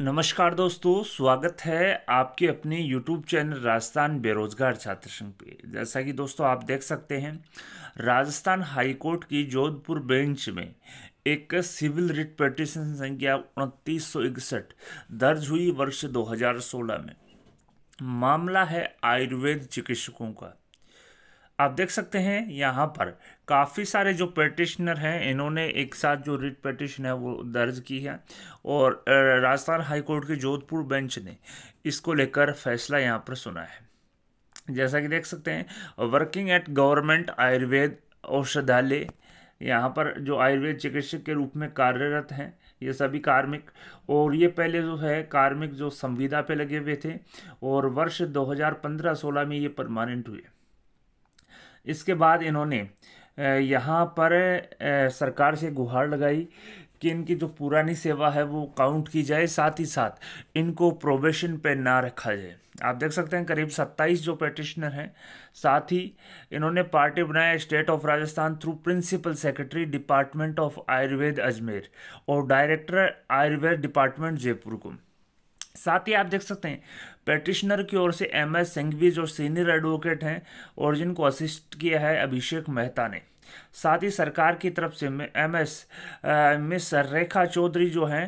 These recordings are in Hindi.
नमस्कार दोस्तों स्वागत है आपके अपने यूट्यूब चैनल राजस्थान बेरोजगार छात्र संघ पे जैसा कि दोस्तों आप देख सकते हैं राजस्थान हाईकोर्ट की जोधपुर बेंच में एक सिविल रिट पटिशन संख्या उनतीस दर्ज हुई वर्ष 2016 में मामला है आयुर्वेद चिकित्सकों का आप देख सकते हैं यहाँ पर काफ़ी सारे जो पटिशनर हैं इन्होंने एक साथ जो रिट पटिशन है वो दर्ज की है और राजस्थान हाईकोर्ट के जोधपुर बेंच ने इसको लेकर फैसला यहाँ पर सुना है जैसा कि देख सकते हैं वर्किंग एट गवर्नमेंट आयुर्वेद औषधालय यहाँ पर जो आयुर्वेद चिकित्सक के रूप में कार्यरत हैं ये सभी कार्मिक और ये पहले जो है कार्मिक जो संविदा पे लगे हुए थे और वर्ष 2015-16 में ये परमानेंट हुए इसके बाद इन्होंने यहाँ पर सरकार से गुहार लगाई कि इनकी जो पुरानी सेवा है वो काउंट की जाए साथ ही साथ इनको प्रोबेशन पे ना रखा जाए आप देख सकते हैं करीब 27 जो पेटिशनर हैं साथ ही इन्होंने पार्टी बनाया state of Rajasthan through principal secretary department of Ayurveda Ajmer और डायरेक्टर आयुर्वेद डिपार्टमेंट जयपुर को साथ ही आप देख सकते हैं पेटिशनर की ओर से एम एस सिंघवी जो सीनियर एडवोकेट हैं और जिनको असिस्ट किया है अभिषेक मेहता ने साथ ही सरकार की तरफ से M S miss Rekha Chaudhary जो हैं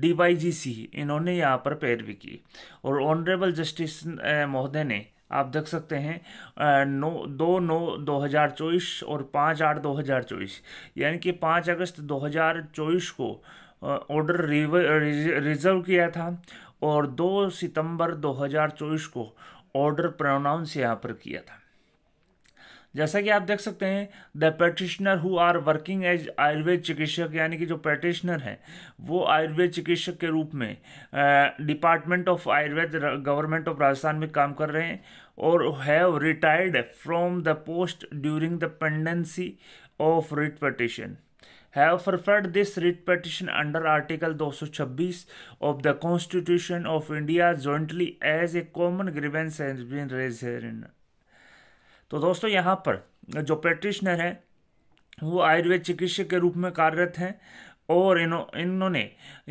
डी वाई जी सी इन्होंने यहाँ पर पैरवी की और ऑनरेबल जस्टिस महोदय ने आप देख सकते हैं नौ दो नौ दो हज़ार चौबीस और पाँच आठ दो हज़ार चौबीस यानी कि पाँच अगस्त दो हज़ार चौबीस को ऑर्डर रिजर्व किया था और 2 सितंबर 2024 को ऑर्डर प्रोनाउंस यहाँ पर किया था जैसा कि आप देख सकते हैं the practitioner who are working as Ayurveda chikitsak यानी कि जो प्रैक्टिशनर हैं वो आयुर्वेद चिकित्सक के रूप में department of Ayurveda government of Rajasthan में काम कर रहे हैं और have retired from the post during the pendency of writ petition have preferred this writ petition under article 226 of the constitution of India jointly as a common grievance has been raised in तो दोस्तों यहाँ पर जो प्रैक्टिशनर हैं वो आयुर्वेद चिकित्सक के रूप में कार्यरत हैं और इनो इन्होंने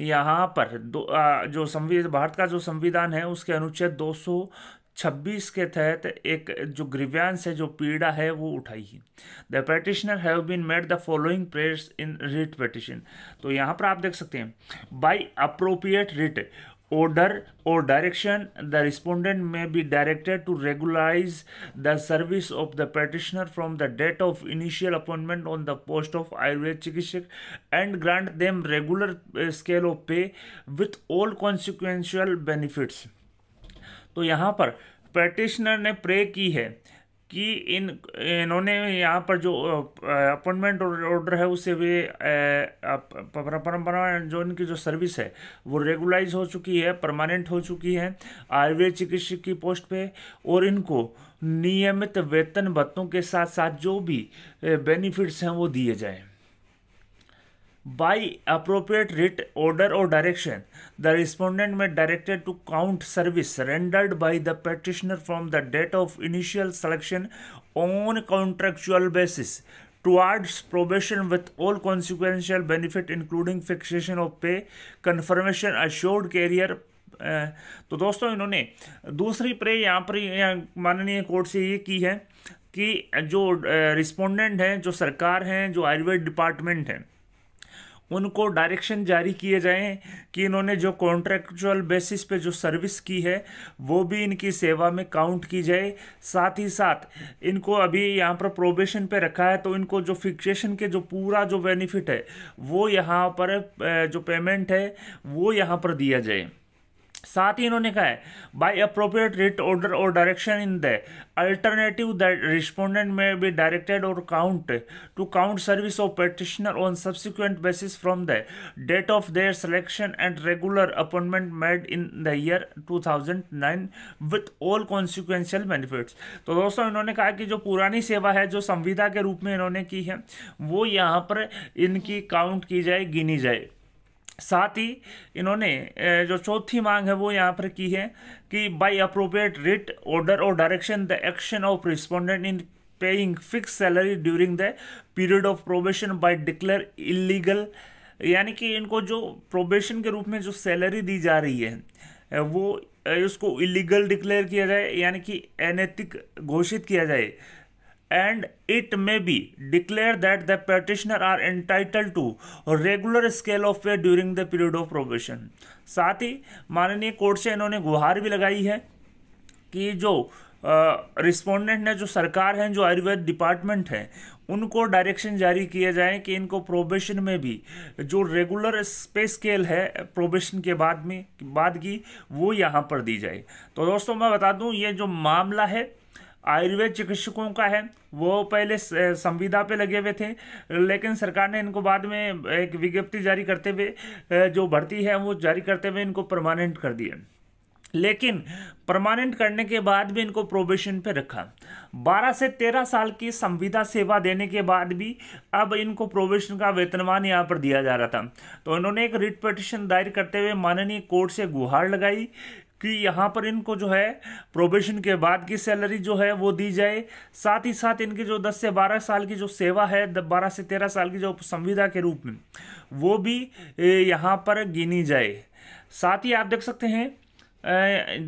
यहाँ पर दो आ, जो संविधान भारत का जो संविधान है उसके अनुच्छेद दो सौ 26 के तहत एक जो ग्रीव्यांश है जो पीड़ा है वो उठाई है the petitioner have been made the following prayers in writ petition तो यहाँ पर आप देख सकते हैं बाई अप्रोप्रिएट रिट ऑर्डर और direction the respondent may be directed to regularise the service of the petitioner from the date of initial appointment on the post of Ayurveda chikitsak and grant them regular scale of pay with all consequential benefits तो यहाँ पर पेटिशनर ने प्रे की है कि इन इन्होंने यहाँ पर जो अपॉइंटमेंट ऑर्डर है उसे वे परंपरा जो इनकी जो सर्विस है वो रेगुलराइज हो चुकी है परमानेंट हो चुकी है आयुर्वेद चिकित्सक की पोस्ट पे और इनको नियमित वेतन भत्तों के साथ साथ जो भी बेनिफिट्स हैं वो दिए जाएं by appropriate writ order or direction the respondent may directed to count service rendered by the petitioner from the date of initial selection on contractual basis towards probation with all consequential benefit including fixation of pay confirmation assured career तो दोस्तों इन्होंने दूसरी प्रे यहाँ पर माननीय कोर्ट से ये की है कि जो रिस्पोंडेंट हैं जो सरकार हैं जो आयुर्वेद डिपार्टमेंट हैं उनको डायरेक्शन जारी किए जाएं कि इन्होंने जो कॉन्ट्रेक्चुअल बेसिस पे जो सर्विस की है वो भी इनकी सेवा में काउंट की जाए साथ ही साथ इनको अभी यहाँ पर प्रोबेशन पे रखा है तो इनको जो फिक्सेशन के जो पूरा जो बेनिफिट है वो यहाँ पर जो पेमेंट है वो यहाँ पर दिया जाए साथ ही इन्होंने कहा है बाई अप्रोप्रिएट रिट ऑर्डर और direction in the alternative respondent may be directed और count to count service of petitioner on subsequent basis from the date of their selection and regular appointment made in the year 2009 with all consequential benefits तो दोस्तों इन्होंने कहा कि जो पुरानी सेवा है जो संविदा के रूप में इन्होंने की है वो यहाँ पर इनकी काउंट की जाए गिनी जाए साथ ही इन्होंने जो चौथी मांग है वो यहाँ पर की है कि बाय अप्रोप्रिएट रिट ऑर्डर और direction the action of respondent in paying fix salary during the period of probation by declare illegal यानी कि इनको जो प्रोबेशन के रूप में जो सैलरी दी जा रही है वो उसको इलीगल डिक्लेयर किया जाए यानी कि अनैतिक घोषित किया जाए and it may be declared that the petitioner are entitled to regular scale of pay during the period of probation साथ ही माननीय कोर्ट से इन्होंने गुहार भी लगाई है कि जो रिस्पोंडेंट ने जो सरकार है जो आयुर्वेद डिपार्टमेंट है उनको डायरेक्शन जारी किया जाए कि इनको प्रोबेशन में भी जो रेगुलर पे स्केल है प्रोबेशन के बाद में बाद की वो यहाँ पर दी जाए तो दोस्तों मैं बता दूँ ये जो मामला है आयुर्वेद चिकित्सकों का है वो पहले संविदा पे लगे हुए थे लेकिन सरकार ने इनको बाद में एक विज्ञप्ति जारी करते हुए जो भर्ती है वो जारी करते हुए इनको परमानेंट कर दिया लेकिन परमानेंट करने के बाद भी इनको प्रोबेशन पे रखा 12 से 13 साल की संविदा सेवा देने के बाद भी अब इनको प्रोबेशन का वेतनमान यहाँ पर दिया जा रहा था तो इन्होंने एक रिट पटिशन दायर करते हुए माननीय कोर्ट से गुहार लगाई कि यहाँ पर इनको जो है प्रोबेशन के बाद की सैलरी जो है वो दी जाए साथ ही साथ इनकी जो 10 से 12 साल की जो सेवा है 12 से 13 साल की जो संविदा के रूप में वो भी यहाँ पर गिनी जाए साथ ही आप देख सकते हैं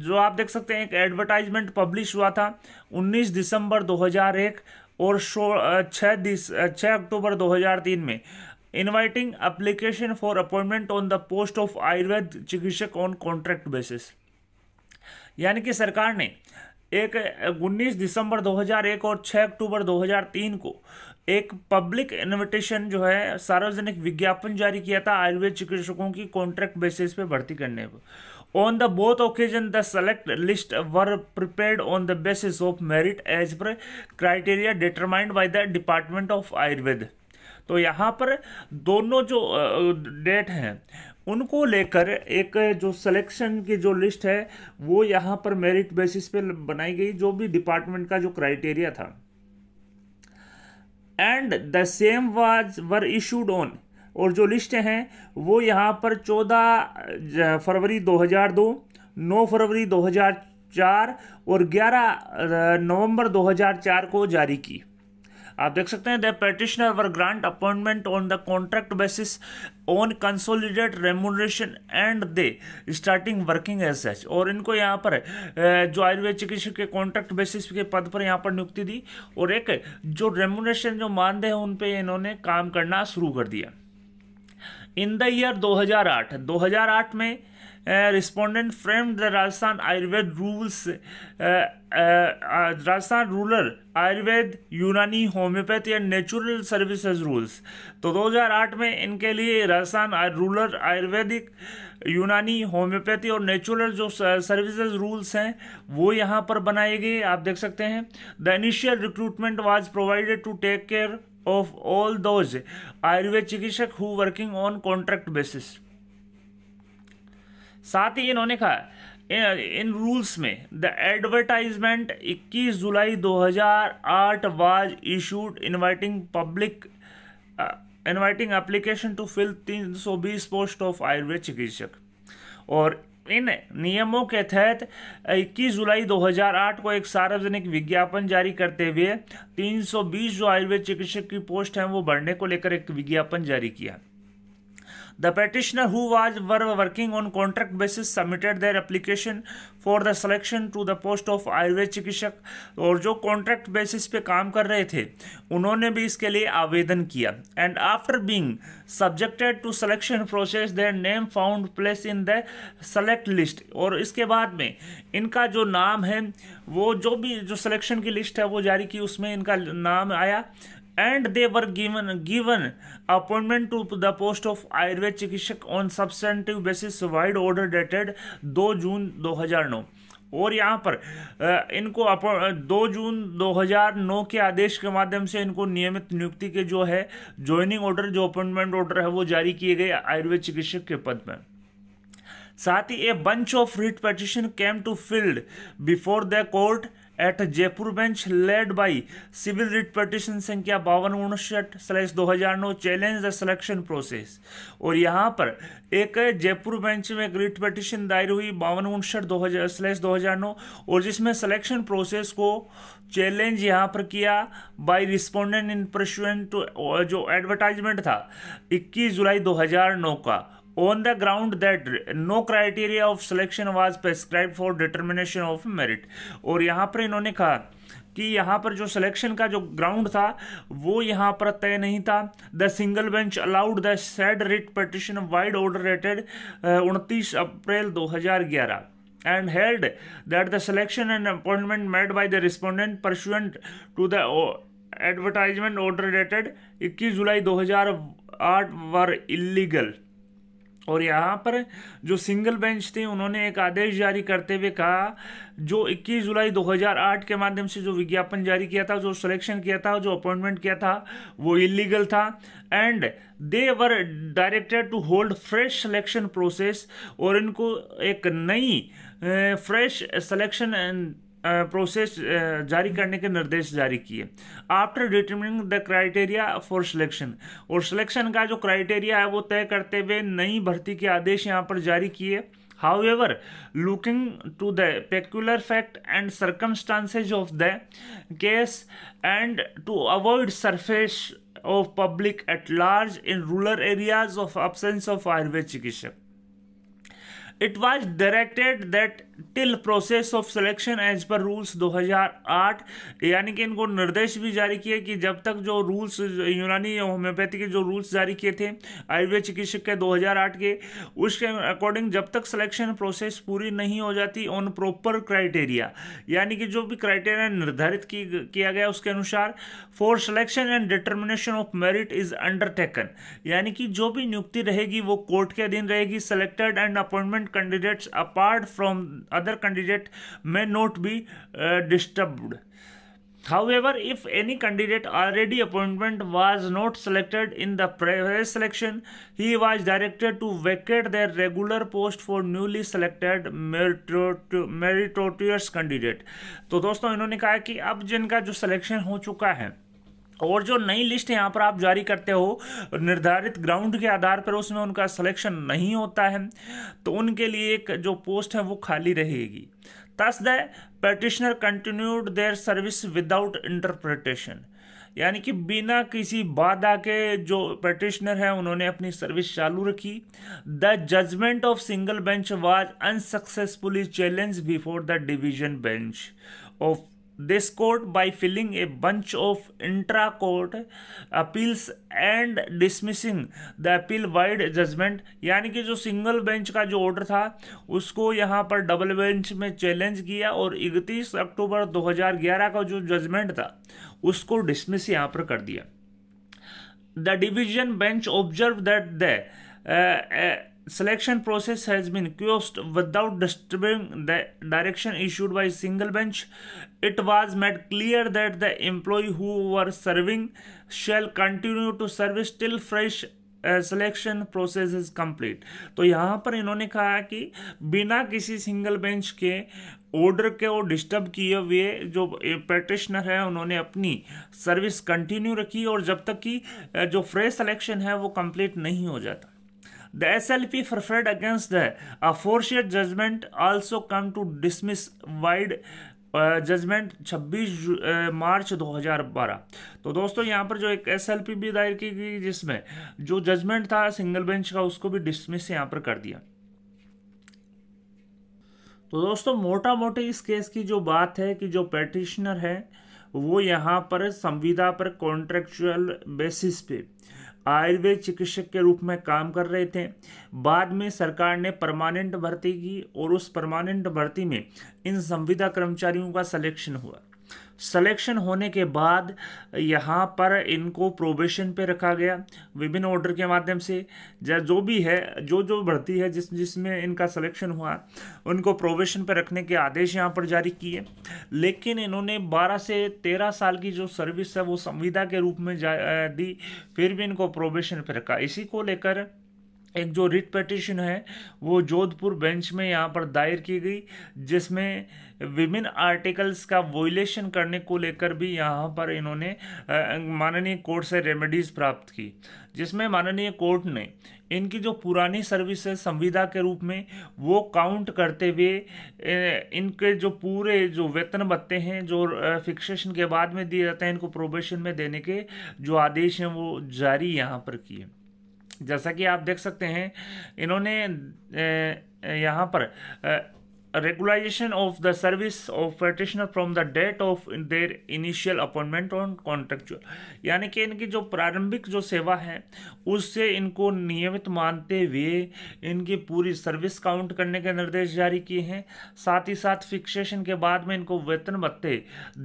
जो आप देख सकते हैं एक एडवर्टाइजमेंट पब्लिश हुआ था 19 दिसंबर 2001 और शो छः दिस छः अक्टूबर 2003 में inviting application for appointment on the post of Ayurveda chikitsak on contract basis यानी कि सरकार ने एक उन्नीस दिसंबर 2001 और 6 अक्टूबर 2003 को एक पब्लिक इन्विटेशन जो है सार्वजनिक विज्ञापन जारी किया था आयुर्वेद चिकित्सकों की कॉन्ट्रैक्ट बेसिस पे भर्ती करने पर on the both occasion the select list were prepared on the basis of merit as per criteria determined by the department of Ayurveda तो यहाँ पर दोनों जो डेट हैं उनको लेकर एक जो सिलेक्शन की जो लिस्ट है वो यहाँ पर मेरिट बेसिस पे बनाई गई जो भी डिपार्टमेंट का जो क्राइटेरिया था and the same was were issued on और जो लिस्ट हैं वो यहाँ पर 14 फरवरी 2002 9 फरवरी 2004 और 11 नवंबर 2004 को जारी की आप देख सकते हैं the petitioner were grant appointment on the contract basis on consolidate remuneration and they starting working as such और इनको यहाँ पर जो आयुर्वेद चिकित्सक के कॉन्ट्रैक्ट बेसिस के पद पर यहाँ पर नियुक्ति दी और एक जो रेमोनरेशन जो मानदेय है उन पर इन्होंने काम करना शुरू कर दिया इन द ईयर 2008 2008 में respondent frame the Rajasthan Ayurveda rules Rajasthan ruler Ayurveda Unani homoeopathy and natural services rules तो 2008 में इनके लिए राजस्थान रूलर आयुर्वेदिक यूनानी होम्योपैथी और नेचुरल जो सर्विसेज uh, रूल्स हैं वो यहाँ पर बनाए गए आप देख सकते हैं the initial recruitment was provided to take care of all those Ayurveda chikitsak who working on contract basis साथ ही इन्होंने कहा इन रूल्स में the advertisement 21 July 2008 was issued inviting public inviting application to fill 320 post of Ayurveda chikitsak और इन नियमों के तहत 21 जुलाई 2008 को एक सार्वजनिक विज्ञापन जारी करते हुए 320 जो आयुर्वेद चिकित्सक की पोस्ट हैं वो बढ़ने को लेकर एक विज्ञापन जारी किया the petitioner who was were working on contract basis submitted their application for the selection to the post of Ayurveda chikitsak और जो कॉन्ट्रैक्ट बेसिस पे काम कर रहे थे उन्होंने भी इसके लिए आवेदन किया and after being subjected to selection process their name found place in the select list और इसके बाद में इनका जो नाम है वो जो भी जो सिलेक्शन की लिस्ट है वो जारी की उसमें इनका नाम आया and they were given given appointment to the post of Ayurveda chikitsak on substantive basis vide order dated 2 June 2009 और यहाँ पर इनको दो जून 2009 के आदेश के माध्यम से इनको नियमित नियुक्ति के जो है ज्वाइनिंग ऑर्डर जो अपॉइंटमेंट ऑर्डर है वो जारी किए गए आयुर्वेद चिकित्सक के पद में साथ ही a bunch of writ petition came to filed before the court at Jaipur bench led by civil writ petition संख्या बावन उनसठ स्लैश दो हजार नौ चैलेंज द सिलेक्शन प्रोसेस और यहाँ पर एक जयपुर बेंच में एक रिट पटिशन दायर हुई बावन उनसठ दो हजार स्लैश दो हजार नौ और जिसमें सिलेक्शन प्रोसेस को चैलेंज यहाँ पर किया बाय रिस्पोंडेंट इन परसुएंट जो एडवर्टाइजमेंट था इक्कीस जुलाई दो हजार नौ का on the ground that no criteria of selection was prescribed for determination of merit और यहाँ पर इन्होंने कहा कि यहाँ पर जो सिलेक्शन का जो ग्राउंड था वो यहाँ पर तय नहीं था the single bench allowed the said writ petition vide order dated उनतीस April 2011 and held that the selection and appointment made by the respondent pursuant to the advertisement order dated 21 July 2008 were illegal और यहाँ पर जो सिंगल बेंच थे उन्होंने एक आदेश जारी करते हुए कहा जो 21 जुलाई 2008 के माध्यम से जो विज्ञापन जारी किया था जो सिलेक्शन किया था जो अपॉइंटमेंट किया था वो इलीगल था and they were directed to hold fresh selection process और इनको एक नई फ्रेश सिलेक्शन प्रोसेस जारी करने के निर्देश जारी किए after determining the criteria for selection और सिलेक्शन का जो क्राइटेरिया है वो तय करते हुए नई भर्ती के आदेश यहाँ पर जारी किए however looking to the peculiar fact and circumstances of the case and to avoid सरफेस of public at large in rural areas of absence of Ayurveda chikitsak it was directed that till process of selection as per rules 2008 यानी कि इनको निर्देश भी जारी किए कि जब तक जो रूल्स यूनानी होम्योपैथी के जो रूल्स जारी किए थे आयुर्वेद चिकित्सक के 2008 के उसके अकॉर्डिंग जब तक सिलेक्शन प्रोसेस पूरी नहीं हो जाती ऑन प्रॉपर क्राइटेरिया यानी कि जो भी क्राइटेरिया निर्धारित की, किया गया उसके अनुसार for selection and determination of merit is undertaken यानी कि जो भी नियुक्ति रहेगी वो कोर्ट के अधीन रहेगी selected and appointment different candidates apart from other candidate may not be uh, however if any candidate already appointment was not selected in the previous selection he was directed to vacate their regular post for newly selected meritorious candidate तो दोस्तों इन्होंने कहा कि अब जिनका जो selection हो चुका है और जो नई लिस्ट यहाँ पर आप जारी करते हो निर्धारित ग्राउंड के आधार पर उसमें उनका सिलेक्शन नहीं होता है तो उनके लिए एक जो पोस्ट है वो खाली रहेगी thus the practitioner continued their service without interruption यानी कि बिना किसी बाधा के जो प्रैक्टिशनर हैं उन्होंने अपनी सर्विस चालू रखी the judgment of single bench was unsuccessfully challenge before the division bench of this court by filling a bunch of intra court appeals and dismissing the appeal vide judgment यानी कि जो सिंगल बेंच का जो ऑर्डर था उसको यहाँ पर डबल बेंच में चैलेंज किया और इकतीस अक्टूबर 2011 का जो जजमेंट था उसको डिसमिस यहाँ पर कर दिया the division bench observe that the selection process has been closed without disturbing the direction issued by single bench it was made clear that the employee who were serving shall continue to serve till fresh selection process is complete तो यहाँ पर इन्होंने कहा कि बिना किसी सिंगल बेंच के ऑर्डर के और डिस्टर्ब किए हुए जो प्रैक्टिशनर है उन्होंने अपनी सर्विस कंटिन्यू रखी और जब तक कि जो फ्रेश सिलेक्शन है वो कम्प्लीट नहीं हो जाता The SLP preferred against the aforesaid judgment also come to dismiss wide uh, judgment 26 uh, March 2012 तो दोस्तों यहाँ पर जो एक एस भी दायर की गई जिसमें जो जजमेंट था सिंगल बेंच का उसको भी डिसमिस यहाँ पर कर दिया तो दोस्तों मोटा मोटी इस केस की जो बात है कि जो पेटिशनर है वो यहाँ पर संविदा पर कॉन्ट्रेक्चुअल बेसिस पे आयुर्वेद चिकित्सक के रूप में काम कर रहे थे बाद में सरकार ने परमानेंट भर्ती की और उस परमानेंट भर्ती में इन संविदा कर्मचारियों का सिलेक्शन हुआ सिलेक्शन होने के बाद यहाँ पर इनको प्रोबेशन पे रखा गया विभिन्न ऑर्डर के माध्यम से या जो भी है जो जो भर्ती है जिस जिसमें इनका सिलेक्शन हुआ उनको प्रोबेशन पे रखने के आदेश यहाँ पर जारी किए लेकिन इन्होंने 12 से 13 साल की जो सर्विस है वो संविदा के रूप में दी फिर भी इनको प्रोबेशन पर रखा इसी को लेकर एक जो रिट पटिशन है वो जोधपुर बेंच में यहाँ पर दायर की गई जिसमें विभिन्न आर्टिकल्स का वोलेशन करने को लेकर भी यहाँ पर इन्होंने माननीय कोर्ट से रेमेडीज़ प्राप्त की जिसमें माननीय कोर्ट ने इनकी जो पुरानी सर्विस है संविदा के रूप में वो काउंट करते हुए इनके जो पूरे जो वेतन भत्ते हैं जो फिक्सेशन के बाद में दिए जाते हैं इनको प्रोबेशन में देने के जो आदेश हैं वो जारी यहाँ पर किए जैसा कि आप देख सकते हैं इन्होंने यहाँ पर regularisation of the service of practitioner from the date of their initial appointment on contractual यानी कि इनकी जो प्रारंभिक जो सेवा है उससे इनको नियमित मानते हुए इनकी पूरी सर्विस काउंट करने के निर्देश जारी किए हैं साथ ही साथ फिक्सेशन के बाद में इनको वेतन भत्ते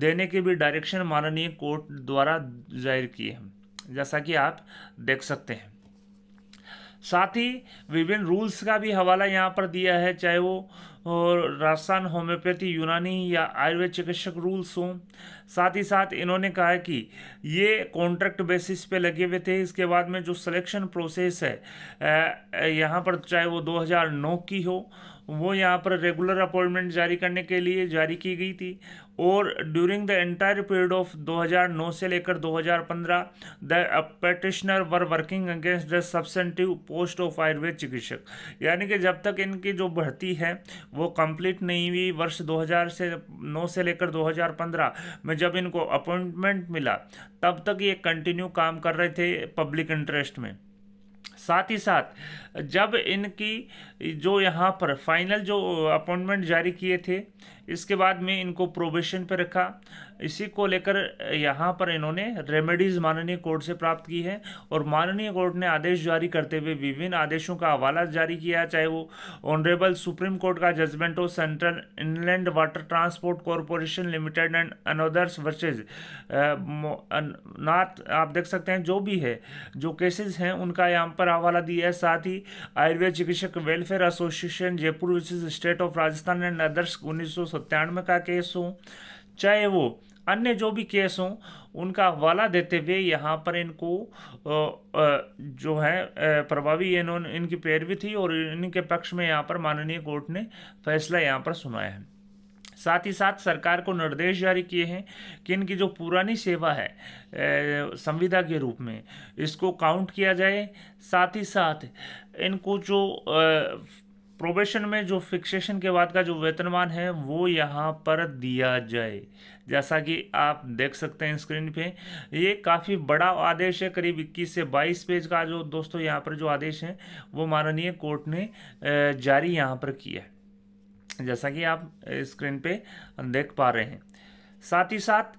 देने के भी डायरेक्शन माननीय कोर्ट द्वारा जारी किए हैं जैसा कि आप देख सकते हैं साथ ही विभिन्न रूल्स का भी हवाला यहाँ पर दिया है चाहे वो और राजस्थान होम्योपैथी यूनानी या आयुर्वेद चिकित्सक रूल्स हों साथ ही साथ इन्होंने कहा है कि ये कॉन्ट्रैक्ट बेसिस पे लगे हुए थे इसके बाद में जो सिलेक्शन प्रोसेस है यहाँ पर चाहे वो 2009 की हो वो यहाँ पर रेगुलर अपॉइंटमेंट जारी करने के लिए जारी की गई थी और during the entire period of 2009 से लेकर 2015 the petitioner were working against the substantive post of Ayurveda chikitsak यानी कि जब तक इनकी जो भर्ती है वो कंप्लीट नहीं हुई वर्ष 2000 से 9 से लेकर 2015 में जब इनको अपॉइंटमेंट मिला तब तक ये कंटिन्यू काम कर रहे थे पब्लिक इंटरेस्ट में साथ ही साथ जब इनकी जो यहाँ पर फाइनल जो अपॉइंटमेंट जारी किए थे इसके बाद में इनको प्रोबेशन पर रखा इसी को लेकर यहाँ पर इन्होंने रेमेडीज़ माननीय कोर्ट से प्राप्त की है और माननीय कोर्ट ने आदेश जारी करते हुए विभिन्न आदेशों का हवाला जारी किया है चाहे वो ऑनरेबल सुप्रीम कोर्ट का जजमेंट हो central inland water transport corporation limited and others versus Nath आप देख सकते हैं जो भी है जो केसेज हैं उनका यहाँ पर हवाला दिया है साथ ही Ayurveda chikitsak welfare association Jaipur versus state of Rajasthan and others उन्नीस का केस हो चाहे वो अन्य जो भी केस हों उनका हवाला देते हुए यहाँ पर इनको जो है प्रभावी इन्होंने इनकी पैरवी थी और इनके पक्ष में यहाँ पर माननीय कोर्ट ने फैसला यहाँ पर सुनाया है साथ ही साथ सरकार को निर्देश जारी किए हैं कि इनकी जो पुरानी सेवा है संविदा के रूप में इसको काउंट किया जाए साथ ही साथ इनको जो प्रोबेशन में जो फिक्सेशन के बाद का जो वेतनमान है वो यहाँ पर दिया जाए जैसा कि आप देख सकते हैं स्क्रीन पे ये काफ़ी बड़ा आदेश है करीब 21 से 22 पेज का जो दोस्तों यहाँ पर जो आदेश है वो माननीय कोर्ट ने जारी यहाँ पर किया है जैसा कि आप स्क्रीन पे देख पा रहे हैं साथ ही साथ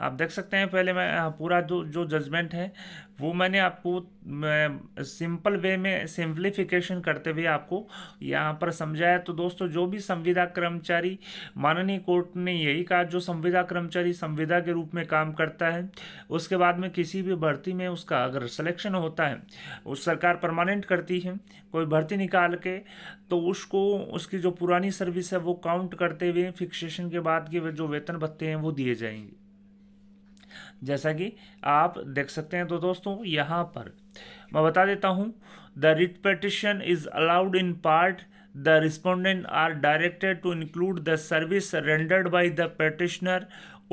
आप देख सकते हैं पहले मैं हाँ, पूरा जो जो जजमेंट है वो मैंने आपको सिंपल वे में सिंप्लीफिकेशन करते हुए आपको यहाँ पर समझाया तो दोस्तों जो भी संविदा कर्मचारी माननीय कोर्ट ने यही कहा जो संविदा कर्मचारी संविदा के रूप में काम करता है उसके बाद में किसी भी भर्ती में उसका अगर सिलेक्शन होता है उस सरकार परमानेंट करती है कोई भर्ती निकाल के तो उसको उसकी जो पुरानी सर्विस है वो काउंट करते हुए फिक्सेशन के बाद के जो वेतन भत्ते हैं वो दिए जाएंगे जैसा कि आप देख सकते हैं तो दोस्तों यहाँ पर मैं बता देता हूँ the writ petition is allowed in part the respondent are directed to include the service rendered by the petitioner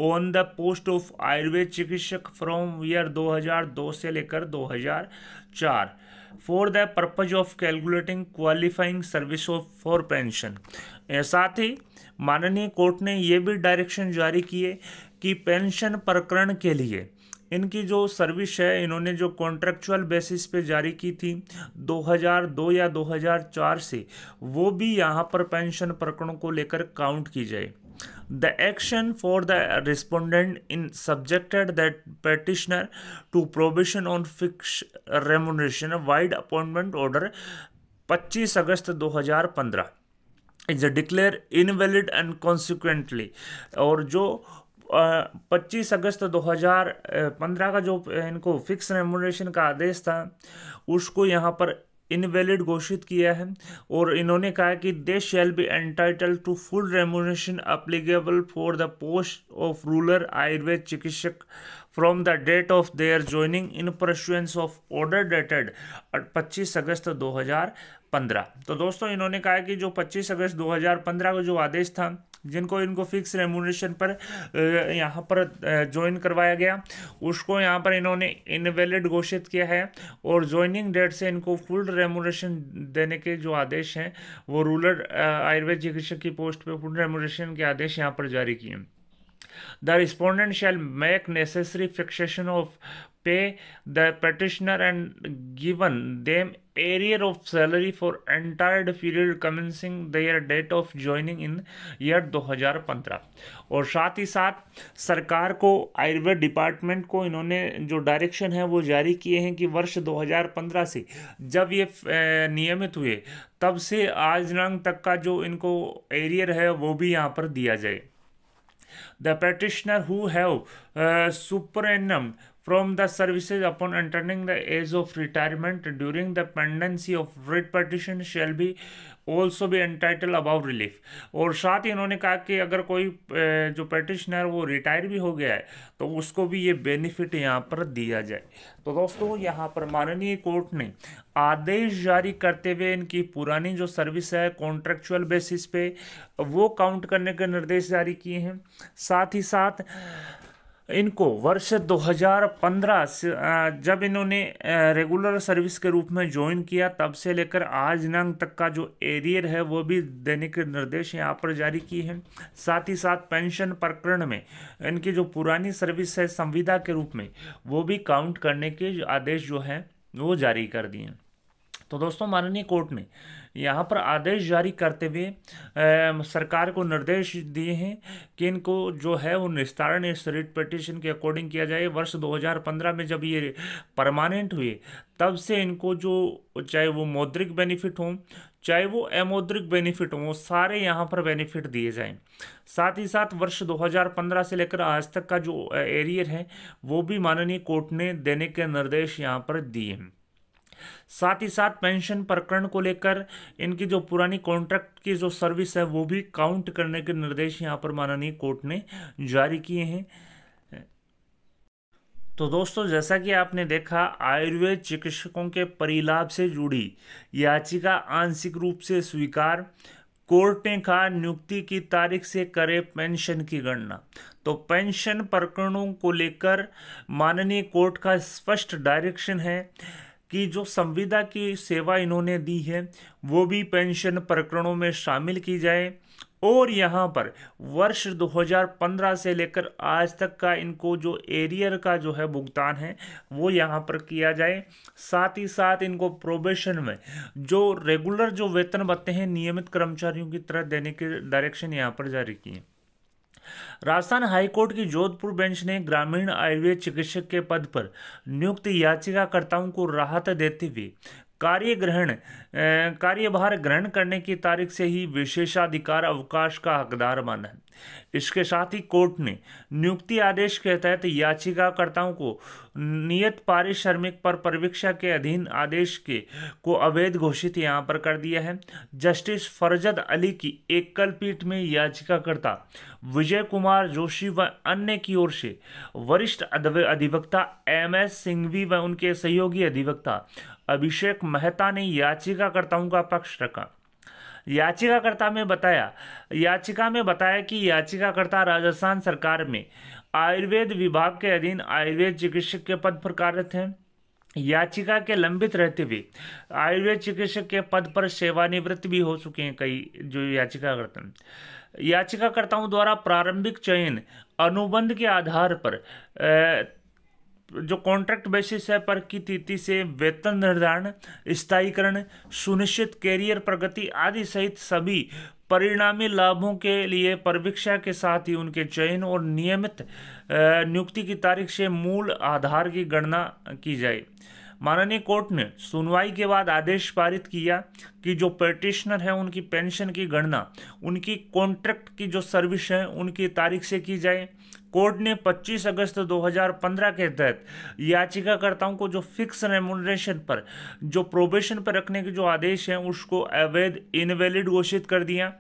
on the post of Ayurveda chikitsak from year 2002 से लेकर 2004 for the purpose of calculating qualifying service of for pension साथ ही माननीय कोर्ट ने यह भी डायरेक्शन जारी किए कि पेंशन प्रकरण के लिए इनकी जो सर्विस है इन्होंने जो कॉन्ट्रेक्चुअल बेसिस पे जारी की थी 2002 या 2004 से वो भी यहाँ पर पेंशन प्रकरणों को लेकर काउंट की जाए the action for the respondent in subjected that petitioner to probation on fix remuneration vide appointment order 25 August 2015 is a declare invalid and consequently और जो 25 अगस्त 2015 का जो इनको फिक्स रेमोनेशन का आदेश था उसको यहाँ पर इनवैलिड घोषित किया है और इन्होंने कहा कि they shall be entitled to full remuneration applicable for the post of rural Ayurveda chikitsak from the date of their joining in pursuance of order dated 25 August 2015 तो दोस्तों इन्होंने कहा कि जो 25 अगस्त 2015 को जो आदेश था जिनको इनको फिक्स रेमोनेशन पर यहाँ पर ज्वाइन करवाया गया उसको यहाँ पर इन्होंने इनवैलिड घोषित किया है और ज्वाइनिंग डेट से इनको फुल रेमोनेशन देने के जो आदेश हैं वो रूरल आयुर्वेद चिकित्सक की पोस्ट पे फुल रेमोनेशन के आदेश यहाँ पर जारी किए हैं The respondent shall make necessary fixation of pay the petitioner and given them area of salary for entire period commencing their date of joining in year 2015 और साथ ही साथ सरकार को आयुर्वेद डिपार्टमेंट को इन्होंने जो डायरेक्शन है वो जारी किए हैं कि वर्ष 2015 से जब ये नियमित हुए तब से आज दिनांक तक का जो इनको एरियर है वो भी यहाँ पर दिया जाए the petitioner who have uh, superannum from the services upon entering the age of retirement during the pendency of writ petition shall be also भी एंटाइटल अबाउ रिलीफ और साथ ही इन्होंने कहा कि अगर कोई जो पेटिशनर वो रिटायर भी हो गया है तो उसको भी ये बेनिफिट यहाँ पर दिया जाए तो दोस्तों यहाँ पर माननीय कोर्ट ने आदेश जारी करते हुए इनकी पुरानी जो सर्विस है कॉन्ट्रेक्चुअल बेसिस पे वो काउंट करने के निर्देश जारी किए हैं साथ ही साथ इनको वर्ष 2015 से जब इन्होंने रेगुलर सर्विस के रूप में ज्वाइन किया तब से लेकर आज दिनांक तक का जो एरियर है वो भी देने के निर्देश यहाँ पर जारी किए हैं साथ ही साथ पेंशन प्रकरण में इनकी जो पुरानी सर्विस है संविदा के रूप में वो भी काउंट करने के आदेश जो हैं वो जारी कर दिए हैं तो दोस्तों माननीय कोर्ट ने यहाँ पर आदेश जारी करते हुए सरकार को निर्देश दिए हैं कि इनको जो है वो निस्तारण इस रिट पटिशन के अकॉर्डिंग किया जाए वर्ष 2015 में जब ये परमानेंट हुए तब से इनको जो चाहे वो मौद्रिक बेनिफिट हों चाहे वो अमौद्रिक बेनिफिट हों वो सारे यहाँ पर बेनिफिट दिए जाएं साथ ही साथ वर्ष 2015 से लेकर आज तक का जो एरियर है वो भी माननीय कोर्ट ने देने के निर्देश यहाँ पर दिए हैं साथ ही साथ पेंशन प्रकरण को लेकर इनकी जो पुरानी कॉन्ट्रैक्ट की जो सर्विस है वो भी काउंट करने के निर्देश यहाँ पर माननीय कोर्ट ने जारी किए हैं तो दोस्तों जैसा कि आपने देखा आयुर्वेद चिकित्सकों के परिलाभ से जुड़ी याचिका आंशिक रूप से स्वीकार कोर्ट ने कहा नियुक्ति की तारीख से करे पेंशन की गणना तो पेंशन प्रकरणों को लेकर माननीय कोर्ट का स्पष्ट डायरेक्शन है कि जो संविदा की सेवा इन्होंने दी है वो भी पेंशन प्रकरणों में शामिल की जाए और यहाँ पर वर्ष 2015 से लेकर आज तक का इनको जो एरियर का जो है भुगतान है वो यहाँ पर किया जाए साथ ही साथ इनको प्रोबेशन में जो रेगुलर जो वेतन बनते हैं नियमित कर्मचारियों की तरह देने के डायरेक्शन यहाँ पर जारी किए राजस्थान हाईकोर्ट की जोधपुर बेंच ने ग्रामीण आयुर्वेद चिकित्सक के पद पर नियुक्त याचिकाकर्ताओं को राहत देते हुए कार्य ग्रहण कार्यभार ग्रहण करने की तारीख से ही विशेषाधिकार अवकाश का हकदार माना है इसके साथ ही कोर्ट ने नियुक्ति आदेश के तहत याचिकाकर्ताओं को नियत पारिश्रमिक पर परीक्षा के अधीन आदेश के को अवैध घोषित यहाँ पर कर दिया है जस्टिस फरजद अली की एकल पीठ में याचिकाकर्ता विजय कुमार जोशी व अन्य की ओर से वरिष्ठ अधिवक्ता एम एस सिंघवी व उनके सहयोगी अधिवक्ता अभिषेक मेहता ने याचिकाकर्ताओं का पक्ष रखा याचिकाकर्ता में बताया याचिका में बताया कि याचिकाकर्ता राजस्थान सरकार में आयुर्वेद विभाग के अधीन आयुर्वेद चिकित्सक के पद पर कार्यरत हैं याचिका के लंबित रहते हुए आयुर्वेद चिकित्सक के पद पर सेवानिवृत्त भी हो चुके हैं कई जो याचिकाकर्ता याचिकाकर्ताओं द्वारा प्रारंभिक चयन अनुबंध के आधार पर जो कॉन्ट्रैक्ट बेसिस है पर की तिथि से वेतन निर्धारण स्थायीकरण सुनिश्चित कैरियर प्रगति आदि सहित सभी परिणामी लाभों के लिए परीक्षा के साथ ही उनके चयन और नियमित नियुक्ति की तारीख से मूल आधार की गणना की जाए माननीय कोर्ट ने सुनवाई के बाद आदेश पारित किया कि जो पेटिशनर है उनकी पेंशन की गणना उनकी कॉन्ट्रैक्ट की जो सर्विस है उनकी तारीख से की जाए कोर्ट ने 25 अगस्त 2015 के तहत याचिकाकर्ताओं को जो फिक्स रेमोनरेशन पर जो प्रोबेशन पर रखने के जो आदेश हैं उसको अवैध इनवैलिड घोषित कर दिया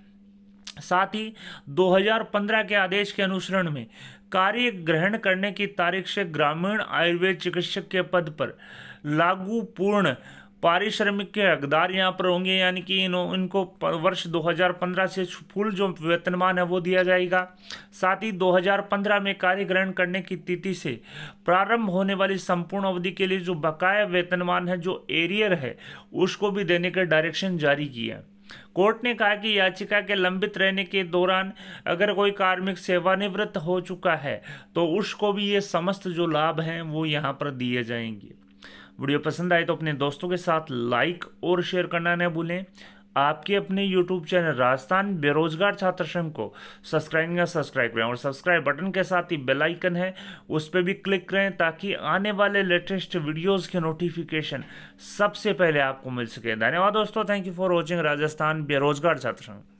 साथ ही 2015 के आदेश के अनुसरण में कार्य ग्रहण करने की तारीख से ग्रामीण आयुर्वेद चिकित्सक के पद पर लागू पूर्ण पारिश्रमिक के हकदार यहाँ पर होंगे यानी कि इन इनको वर्ष 2015 से फुल जो वेतनमान है वो दिया जाएगा साथ ही 2015 में कार्य ग्रहण करने की तिथि से प्रारंभ होने वाली संपूर्ण अवधि के लिए जो बकाया वेतनमान है जो एरियर है उसको भी देने का डायरेक्शन जारी किया है कोर्ट ने कहा कि याचिका के लंबित रहने के दौरान अगर कोई कार्मिक सेवानिवृत्त हो चुका है तो उसको भी ये समस्त जो लाभ हैं वो यहाँ पर दिए जाएंगे वीडियो पसंद आए तो अपने दोस्तों के साथ लाइक और शेयर करना न भूलें आपके अपने यूट्यूब चैनल राजस्थान बेरोजगार छात्र संघ को सब्सक्राइब या सब्सक्राइब करें और सब्सक्राइब बटन के साथ ही बेल आइकन है उस पर भी क्लिक करें ताकि आने वाले लेटेस्ट वीडियोस के नोटिफिकेशन सबसे पहले आपको मिल सके धन्यवाद दोस्तों thank you for watching Rajasthan Berojgar Chhatra संघ